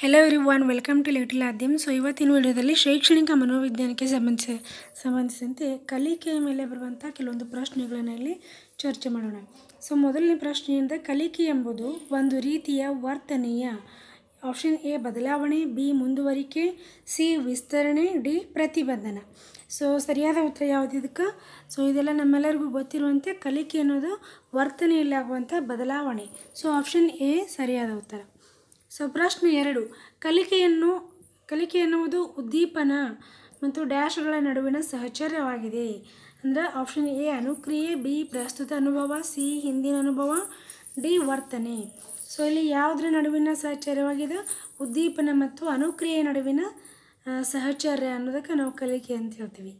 hello everyone welcome to little Aadyam so ಇವತ್ತಿನ ವಿಡಿಯೋದಲ್ಲಿ ಶೈಕ್ಷಣಿಕ ಮನೋವಿಜ್ಞಾನಕ್ಕೆ ಸಂಬಂಧಿಸಿ ಸಂಬಂಧಿಸಿದಂತೆ ಕಲಿಕೆಯ ಮೇಲೆ ಬರುವಂಥ ಕೆಲವೊಂದು ಪ್ರಶ್ನೆಗಳನ್ನ ಇಲ್ಲಿ ಚರ್ಚೆ ಮಾಡೋಣ ಸೊ ಮೊದಲನೇ ಪ್ರಶ್ನೆಯಿಂದ ಕಲಿಕೆ ಎಂಬುದು ಒಂದು ರೀತಿಯ ವರ್ತನೆಯ ಆಪ್ಷನ್ ಎ ಬದಲಾವಣೆ ಬಿ ಮುಂದುವರಿಕೆ ಸಿ ವಿಸ್ತರಣೆ ಡಿ ಪ್ರತಿಬಂಧನ ಸೊ ಸರಿಯಾದ ಉತ್ತರ ಯಾವುದಿದಕ್ಕೆ ಸೊ ಇದೆಲ್ಲ ನಮ್ಮೆಲ್ಲರಿಗೂ ಗೊತ್ತಿರುವಂತೆ ಕಲಿಕೆ ಅನ್ನೋದು ವರ್ತನೆಯಲ್ಲಿ ಆಗುವಂಥ ಬದಲಾವಣೆ ಸೊ ಆಪ್ಷನ್ ಎ ಸರಿಯಾದ ಉತ್ತರ ಸೊ ಪ್ರಶ್ನೆ ಎರಡು ಕಲಿಕೆಯನ್ನು ಕಲಿಕೆ ಎನ್ನುವುದು ಉದ್ದೀಪನ ಮತ್ತು ಡ್ಯಾಶ್ಗಳ ನಡುವಿನ ಸಹಚರ್ಯವಾಗಿದೆ ಅಂದರೆ ಆಪ್ಷನ್ ಎ ಅನುಕ್ರಿಯೆ ಬಿ ಪ್ರಸ್ತುತ ಅನುಭವ ಸಿ ಹಿಂದಿನ ಅನುಭವ ಡಿ ವರ್ತನೆ ಸೊ ಇಲ್ಲಿ ಯಾವುದರ ನಡುವಿನ ಸಹಚರ್ಯವಾಗಿದೆ ಉದ್ದೀಪನ ಮತ್ತು ಅನುಕ್ರಿಯೆ ನಡುವಿನ ಸಹಚರ್ಯ ಅನ್ನೋದಕ್ಕೆ ನಾವು ಕಲಿಕೆ ಅಂತ ಹೇಳ್ತೀವಿ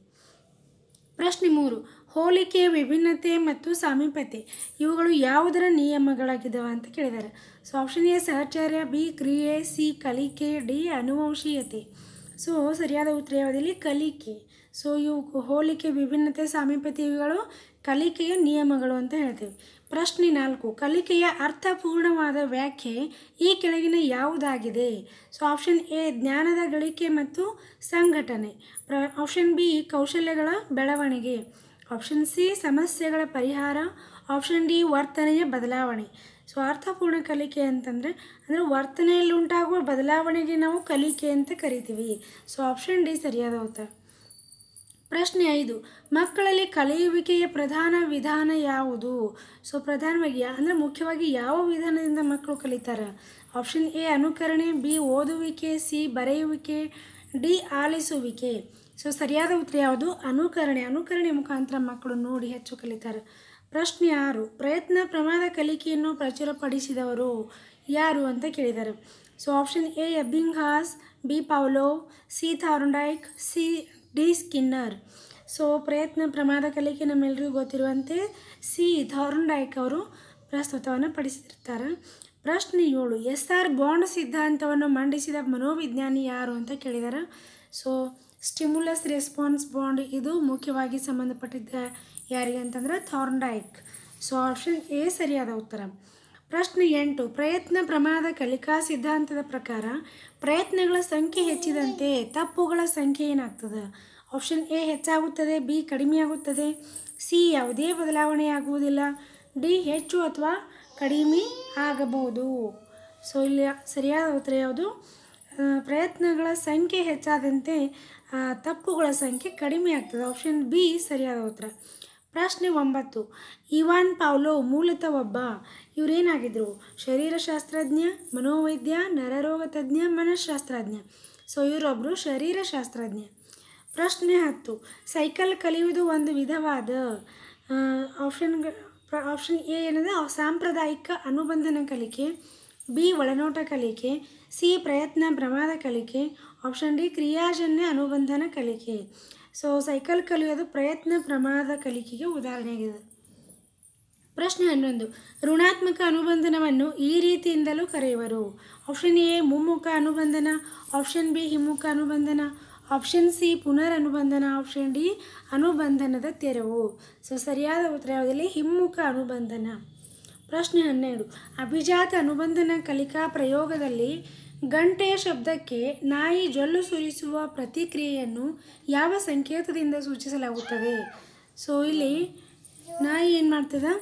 ಪ್ರಶ್ನೆ ಮೂರು ಹೋಲಿಕೆ ವಿಭಿನ್ನತೆ ಮತ್ತು ಸಾಮೀಪ್ಯತೆ ಇವುಗಳು ಯಾವುದರ ನಿಯಮಗಳಾಗಿದ್ದಾವೆ ಅಂತ ಕೇಳಿದ್ದಾರೆ ಸೊ ಆಪ್ಷನ್ ಎ ಸಹಚರ್ಯ ಬಿ ಕ್ರಿಯೆ ಸಿ ಕಲಿಕೆ ಡಿ ಅನುವಂಶೀಯತೆ ಸೊ ಸರಿಯಾದ ಉತ್ತರ ಯಾವುದಿಲ್ಲಿ ಕಲಿಕೆ ಸೊ ಇವು ಹೋಲಿಕೆ ವಿಭಿನ್ನತೆ ಸಾಮೀಪ್ಯತೆ ಇವುಗಳು ಕಲಿಕೆಯ ನಿಯಮಗಳು ಅಂತ ಹೇಳ್ತೇವೆ ಪ್ರಶ್ನೆ ನಾಲ್ಕು ಕಲಿಕೆಯ ಅರ್ಥಪೂರ್ಣವಾದ ವ್ಯಾಖ್ಯೆ ಈ ಕೆಳಗಿನ ಯಾವುದಾಗಿದೆ ಸೊ ಆಪ್ಷನ್ ಎ ಜ್ಞಾನದ ಗಳಿಕೆ ಮತ್ತು ಸಂಘಟನೆ ಪ್ರ ಆಪ್ಷನ್ ಬಿ ಕೌಶಲ್ಯಗಳ ಬೆಳವಣಿಗೆ ಆಪ್ಷನ್ ಸಿ ಸಮಸ್ಯೆಗಳ ಪರಿಹಾರ ಆಪ್ಷನ್ ಡಿ ವರ್ತನೆಯ ಬದಲಾವಣೆ ಸ್ವಾರ್ಥಪೂರ್ಣ ಕಲಿಕೆ ಅಂತಂದರೆ ಅಂದರೆ ವರ್ತನೆಯಲ್ಲಿ ಉಂಟಾಗುವ ಬದಲಾವಣೆಗೆ ನಾವು ಕಲಿಕೆ ಅಂತ ಕರಿತೀವಿ ಸೊ ಆಪ್ಷನ್ ಡಿ ಸರಿಯಾದ ಉತ್ತರ ಪ್ರಶ್ನೆ ಐದು ಮಕ್ಕಳಲ್ಲಿ ಕಲಿಯುವಿಕೆಯ ಪ್ರಧಾನ ವಿಧಾನ ಯಾವುದು ಸೊ ಪ್ರಧಾನವಾಗಿ ಅಂದರೆ ಮುಖ್ಯವಾಗಿ ಯಾವ ವಿಧಾನದಿಂದ ಮಕ್ಕಳು ಕಲಿತಾರೆ ಆಪ್ಷನ್ ಎ ಅನುಕರಣೆ ಬಿ ಓದುವಿಕೆ ಸಿ ಬರೆಯುವಿಕೆ ಡಿ ಆಲಿಸುವಿಕೆ ಸೊ ಸರಿಯಾದ ಉತ್ತರ ಯಾವುದು ಅನುಕರಣೆ ಅನುಕರಣೆ ಮುಖಾಂತರ ಮಕ್ಕಳು ನೋಡಿ ಹೆಚ್ಚು ಕಲಿತಾರೆ ಪ್ರಶ್ನೆ ಯಾರು ಪ್ರಯತ್ನ ಪ್ರಮಾದ ಕಲಿಕೆಯನ್ನು ಪ್ರಚುರಪಡಿಸಿದವರು ಯಾರು ಅಂತ ಕೇಳಿದ್ದಾರೆ ಸೊ ಆಪ್ಷನ್ ಎ ಹಾಸ್ B Pavlov C Thorndike C D Skinner so ಪ್ರಯತ್ನ ಪ್ರಮಾದ ಕಲಿಕೆ ನಮ್ಮೆಲ್ಲರಿಗೂ ಗೊತ್ತಿರುವಂತೆ ಸಿ ಥಾರ್ಡೈಕ್ ಅವರು ಪ್ರಸ್ತುತವನ್ನು ಪಡಿಸಿರ್ತಾರೆ ಪ್ರಶ್ನೆ ಏಳು ಎಸ್ ಆರ್ ಬಾಂಡ್ ಸಿದ್ಧಾಂತವನ್ನು ಮಂಡಿಸಿದ ಮನೋವಿಜ್ಞಾನಿ ಯಾರು ಅಂತ ಕೇಳಿದ್ದಾರೆ ಸೊ ಸ್ಟಿಮ್ಯುಲಸ್ ರೆಸ್ಪಾನ್ಸ್ ಬಾಂಡ್ ಇದು ಮುಖ್ಯವಾಗಿ ಸಂಬಂಧಪಟ್ಟಿದ್ದ ಯಾರಿಗೆ ಅಂತಂದ್ರೆ ಥಾರ್ನ್ಡೈಕ್ ಸೊ ಆಪ್ಷನ್ ಎ ಸರಿಯಾದ ಉತ್ತರ ಪ್ರಶ್ನೆ ಎಂಟು ಪ್ರಯತ್ನ ಪ್ರಮಾದ ಕಲಿಕಾ ಸಿದ್ಧಾಂತದ ಪ್ರಕಾರ ಪ್ರಯತ್ನಗಳ ಸಂಖ್ಯೆ ಹೆಚ್ಚಿದಂತೆ ತಪ್ಪುಗಳ ಸಂಖ್ಯೆ ಏನಾಗ್ತದೆ ಆಪ್ಷನ್ ಎ ಹೆಚ್ಚಾಗುತ್ತದೆ ಬಿ ಕಡಿಮೆಯಾಗುತ್ತದೆ ಸಿ ಯಾವುದೇ ಬದಲಾವಣೆಯಾಗುವುದಿಲ್ಲ ಡಿ ಹೆಚ್ಚು ಅಥವಾ ಕಡಿಮೆ ಆಗಬಹುದು ಸೊ ಇಲ್ಲಿ ಸರಿಯಾದ ಉತ್ತರ ಯಾವುದು ಪ್ರಯತ್ನಗಳ ಸಂಖ್ಯೆ ಹೆಚ್ಚಾದಂತೆ ತಪ್ಪುಗಳ ಸಂಖ್ಯೆ ಕಡಿಮೆ ಆಗ್ತದೆ ಆಪ್ಷನ್ ಬಿ ಸರಿಯಾದ ಉತ್ತರ ಪ್ರಶ್ನೆ ಒಂಬತ್ತು ಇವಾನ್ ಪಾವ್ಲೋ ಮೂಲತಃ ಒಬ್ಬ ಇವರೇನಾಗಿದ್ದರು ಶರೀರಶಾಸ್ತ್ರಜ್ಞ ಮನೋವೈದ್ಯ ನರರೋಗ ತಜ್ಞ ಮನಃಶಾಸ್ತ್ರಜ್ಞ ಸೊ ಇವರೊಬ್ಬರು ಶರೀರಶಾಸ್ತ್ರಜ್ಞ ಪ್ರಶ್ನೆ ಹತ್ತು ಸೈಕಲ್ ಕಲಿಯುವುದು ಒಂದು ವಿಧವಾದ ಆಪ್ಷನ್ ಆಪ್ಷನ್ ಎ ಏನಂದರೆ ಸಾಂಪ್ರದಾಯಿಕ ಅನುಬಂಧನ ಕಲಿಕೆ ಬಿ ಒಳನೋಟ ಕಲಿಕೆ ಸಿ ಪ್ರಯತ್ನ ಪ್ರಮಾದ ಕಲಿಕೆ ಆಪ್ಷನ್ ಡಿ ಕ್ರಿಯಾಜನ್ಯ ಅನುಬಂಧನ ಕಲಿಕೆ ಸೊ ಸೈಕಲ್ ಕಲಿಯೋದು ಪ್ರಯತ್ನ ಪ್ರಮಾದ ಕಲಿಕೆಗೆ ಉದಾಹರಣೆಯಾಗಿದೆ ಪ್ರಶ್ನೆ ಹನ್ನೊಂದು ಋಣಾತ್ಮಕ ಅನುಬಂಧನವನ್ನು ಈ ರೀತಿಯಿಂದಲೂ ಕರೆಯುವರು ಆಪ್ಷನ್ ಎ ಮುಮ್ಮುಖ ಅನುಬಂಧನ ಆಪ್ಷನ್ ಬಿ ಹಿಮ್ಮುಖ ಅನುಬಂಧನ ಆಪ್ಷನ್ ಸಿ ಪುನರ್ ಅನುಬಂಧನ ಆಪ್ಷನ್ ಡಿ ಅನುಬಂಧನದ ತೆರವು ಸೊ ಸರಿಯಾದ ಉತ್ತರ ಯಾವುದಲ್ಲಿ ಹಿಮ್ಮುಖ ಅನುಬಂಧನ ಪ್ರಶ್ನೆ ಹನ್ನೆರಡು ಅಭಿಜಾತ ಅನುಬಂಧನ ಕಲಿಕಾ ಪ್ರಯೋಗದಲ್ಲಿ ಗಂಟೆಯ ಶಬ್ದಕ್ಕೆ ನಾಯಿ ಜೊಲ್ಲು ಸುರಿಸುವ ಪ್ರತಿಕ್ರಿಯೆಯನ್ನು ಯಾವ ಸಂಕೇತದಿಂದ ಸೂಚಿಸಲಾಗುತ್ತದೆ ಸೊ ಇಲ್ಲಿ ನಾಯಿ ಏನು ಮಾಡ್ತದೆ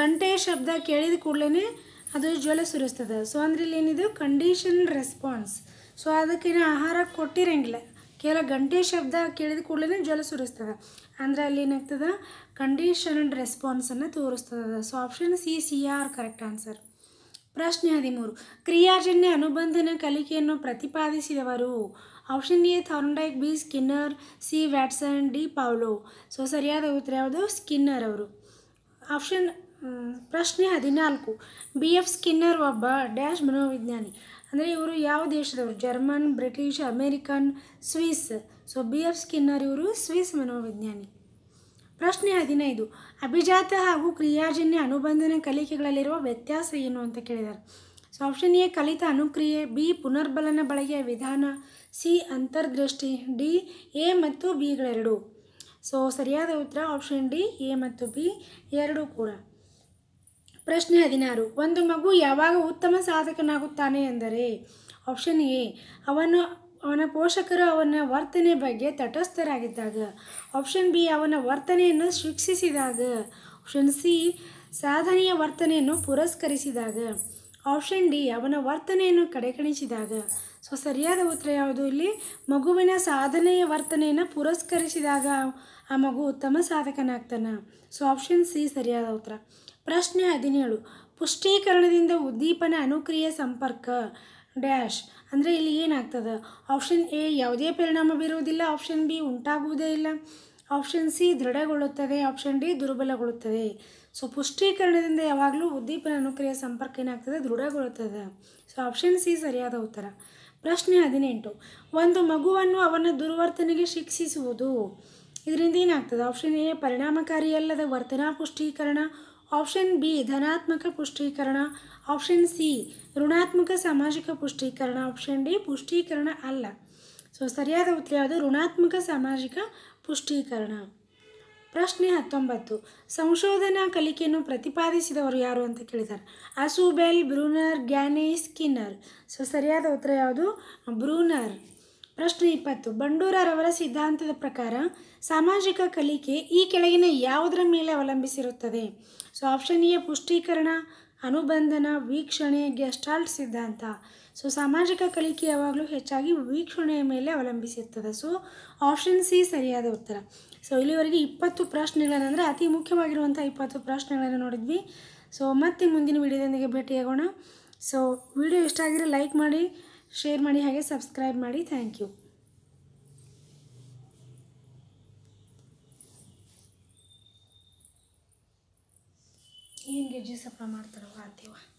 ಗಂಟೆಯ ಶಬ್ದ ಕೇಳಿದ ಕೂಡಲೇ ಅದು ಜ್ವಲ ಸುರಿಸ್ತದೆ ಸೊ ಅಂದ್ರೆ ಇಲ್ಲಿ ಏನಿದು ಕಂಡೀಷನ್ ರೆಸ್ಪಾನ್ಸ್ ಸೊ ಅದಕ್ಕೇನು ಆಹಾರ ಕೊಟ್ಟಿರಂಗಿಲ್ಲ ಕೇವಲ ಗಂಟೆ ಶಬ್ದ ಕೇಳಿದ ಕೂಡಲೇ ಜ್ವಲ ಸುರಿಸ್ತದೆ ಅಂದರೆ ಅಲ್ಲಿ ಏನಾಗ್ತದೆ ಕಂಡೀಷನ್ ರೆಸ್ಪಾನ್ಸನ್ನು ತೋರಿಸ್ತದೆ so option C C R correct answer ಪ್ರಶ್ನೆ ಹದಿಮೂರು ಕ್ರಿಯಾಜನ್ಯ ಅನುಬಂಧನ ಕಲಿಕೆಯನ್ನು ಪ್ರತಿಪಾದಿಸಿದವರು option A Thorndike B Skinner C Watson D Pavlov so ಸರಿಯಾದ ಉತ್ತರ ಯಾವುದು ಸ್ಕಿನ್ನರ್ ಅವರು ಆಪ್ಷನ್ ಪ್ರಶ್ನೆ ಹದಿನಾಲ್ಕು ಬಿ ಎಫ್ ಸ್ಕಿನ್ನರ್ ಒಬ್ಬ ಡ್ಯಾಶ್ ಮನೋವಿಜ್ಞಾನಿ ಅಂದರೆ ಇವರು ಯಾವ ದೇಶದವರು German British American Swiss so B F Skinner ಇವರು ಸ್ವಿಸ್ ಮನೋವಿಜ್ಞಾನಿ ಪ್ರಶ್ನೆ ಹದಿನೈದು ಅಭಿಜಾತ ಹಾಗೂ ಕ್ರಿಯಾಜನ್ಯ ಅನುಬಂಧನ ಕಲಿಕೆಗಳಲ್ಲಿರುವ ವ್ಯತ್ಯಾಸ ಏನು ಅಂತ ಕೇಳಿದ್ದಾರೆ ಸೊ ಆಪ್ಷನ್ ಎ ಕಲಿತ ಅನುಕ್ರಿಯೆ ಬಿ ಪುನರ್ಬಲನ ಬಳಕೆಯ ವಿಧಾನ ಸಿ ಅಂತರ್ದೃಷ್ಟಿ ಡಿ ಎ ಮತ್ತು ಬಿಗಳೆರಡು ಸೊ ಸರಿಯಾದ ಉತ್ತರ ಆಪ್ಷನ್ ಡಿ ಎ ಮತ್ತು ಬಿ ಎರಡೂ ಕೂಡ ಪ್ರಶ್ನೆ ಹದಿನಾರು ಒಂದು ಮಗು ಯಾವಾಗ ಉತ್ತಮ ಸಾಧಕನಾಗುತ್ತಾನೆ ಎಂದರೆ ಆಪ್ಷನ್ ಎ ಅವನು ಅವನ ಪೋಷಕರು ಅವನ ವರ್ತನೆ ಬಗ್ಗೆ ತಟಸ್ಥರಾಗಿದ್ದಾಗ ಆಪ್ಷನ್ ಬಿ ಅವನ ವರ್ತನೆಯನ್ನು ಶಿಕ್ಷಿಸಿದಾಗ ಆಪ್ಷನ್ ಸಿ ಸಾಧನೆಯ ವರ್ತನೆಯನ್ನು ಪುರಸ್ಕರಿಸಿದಾಗ ಆಪ್ಷನ್ ಡಿ ಅವನ ವರ್ತನೆಯನ್ನು ಕಡೆಗಣಿಸಿದಾಗ ಸೊ ಸರಿಯಾದ ಉತ್ತರ ಯಾವುದು ಇಲ್ಲಿ ಮಗುವಿನ ಸಾಧನೆಯ ವರ್ತನೆಯನ್ನು ಪುರಸ್ಕರಿಸಿದಾಗ ಆ ಮಗು ಉತ್ತಮ ಸಾಧಕನಾಗ್ತಾನೆ ಸೊ ಆಪ್ಷನ್ ಸಿ ಸರಿಯಾದ ಉತ್ತರ ಪ್ರಶ್ನೆ ಹದಿನೇಳು ಪುಷ್ಟೀಕರಣದಿಂದ ಉದ್ದೀಪನ ಅನುಕ್ರಿಯೆ ಸಂಪರ್ಕ ಡ್ಯಾಶ್ ಅಂದರೆ ಇಲ್ಲಿ ಏನಾಗ್ತದೆ ಆಪ್ಷನ್ ಎ ಯಾವುದೇ ಪರಿಣಾಮ ಬೀರುವುದಿಲ್ಲ ಆಪ್ಷನ್ ಬಿ ಉಂಟಾಗುವುದೇ ಇಲ್ಲ ಆಪ್ಷನ್ ಸಿ ದೃಢಗೊಳ್ಳುತ್ತದೆ ಆಪ್ಷನ್ ಡಿ ದುರ್ಬಲಗೊಳ್ಳುತ್ತದೆ ಸೊ ಪುಷ್ಟೀಕರಣದಿಂದ ಯಾವಾಗಲೂ ಉದ್ದೀಪನ ಅನುಕ್ರಿಯೆ ಸಂಪರ್ಕ ಏನಾಗ್ತದೆ ದೃಢಗೊಳ್ಳುತ್ತದೆ ಸೊ ಆಪ್ಷನ್ ಸಿ ಸರಿಯಾದ ಉತ್ತರ ಪ್ರಶ್ನೆ ಹದಿನೆಂಟು ಒಂದು ಮಗುವನ್ನು ಅವನ ದುರ್ವರ್ತನೆಗೆ ಶಿಕ್ಷಿಸುವುದು ಇದರಿಂದ ಏನಾಗ್ತದೆ ಆಪ್ಷನ್ ಎ ಪರಿಣಾಮಕಾರಿಯಲ್ಲದ ವರ್ತನಾ ಪುಷ್ಟೀಕರಣ ಆಪ್ಷನ್ ಬಿ ಧನಾತ್ಮಕ ಪುಷ್ಟೀಕರಣ ಆಪ್ಷನ್ ಸಿ ಋಣಾತ್ಮಕ ಸಾಮಾಜಿಕ ಪುಷ್ಟೀಕರಣ ಆಪ್ಷನ್ ಡಿ ಪುಷ್ಟೀಕರಣ ಅಲ್ಲ ಸೊ ಸರಿಯಾದ ಉತ್ತರ ಯಾವುದು ಋಣಾತ್ಮಕ ಸಾಮಾಜಿಕ ಪುಷ್ಟೀಕರಣ ಪ್ರಶ್ನೆ ಹತ್ತೊಂಬತ್ತು ಸಂಶೋಧನಾ ಕಲಿಕೆಯನ್ನು ಪ್ರತಿಪಾದಿಸಿದವರು ಯಾರು ಅಂತ ಕೇಳಿದ್ದಾರೆ Ausubel Bruner Gagne Skinner so ಸರಿಯಾದ ಉತ್ತರ ಯಾವುದು ಬ್ರೂನರ್ ಪ್ರಶ್ನೆ ಇಪ್ಪತ್ತು ಬಂಡೂರರವರ ಸಿದ್ಧಾಂತದ ಪ್ರಕಾರ ಸಾಮಾಜಿಕ ಕಲಿಕೆ ಈ ಕೆಳಗಿನ ಯಾವುದರ ಮೇಲೆ ಅವಲಂಬಿಸಿರುತ್ತದೆ ಸೊ ಆಪ್ಷನ್ ಎ ಪುಷ್ಟೀಕರಣ ಅನುಬಂಧನ ವೀಕ್ಷಣೆ ಗೆಸ್ಟಾಲ್ಟ್ ಸಿದ್ಧಾಂತ ಸೊ ಸಾಮಾಜಿಕ ಕಲಿಕೆ ಯಾವಾಗಲೂ ಹೆಚ್ಚಾಗಿ ವೀಕ್ಷಣೆಯ ಮೇಲೆ ಅವಲಂಬಿಸಿರ್ತದೆ ಸೊ ಆಪ್ಷನ್ ಸಿ ಸರಿಯಾದ ಉತ್ತರ ಸೊ ಇಲ್ಲಿವರೆಗೆ ಇಪ್ಪತ್ತು ಪ್ರಶ್ನೆಗಳನ್ನಂದರೆ ಅತಿ ಮುಖ್ಯವಾಗಿರುವಂಥ ಇಪ್ಪತ್ತು ಪ್ರಶ್ನೆಗಳನ್ನು ನೋಡಿದ್ವಿ ಸೊ ಮತ್ತೆ ಮುಂದಿನ ವಿಡಿಯೋದೊಂದಿಗೆ ಭೇಟಿಯಾಗೋಣ ಸೊ ವಿಡಿಯೋ ಇಷ್ಟ ಆಗಿದ್ರೆ ಲೈಕ್ ಮಾಡಿ ಶೇರ್ ಮಾಡಿ ಹಾಗೆ ಸಬ್ಸ್ಕ್ರೈಬ್ ಮಾಡಿ ಥ್ಯಾಂಕ್ ಯು ಏನು ಗೆಜ್ಜೆ ಸಪ್ಪ ಮಾಡ್ತಾರೋ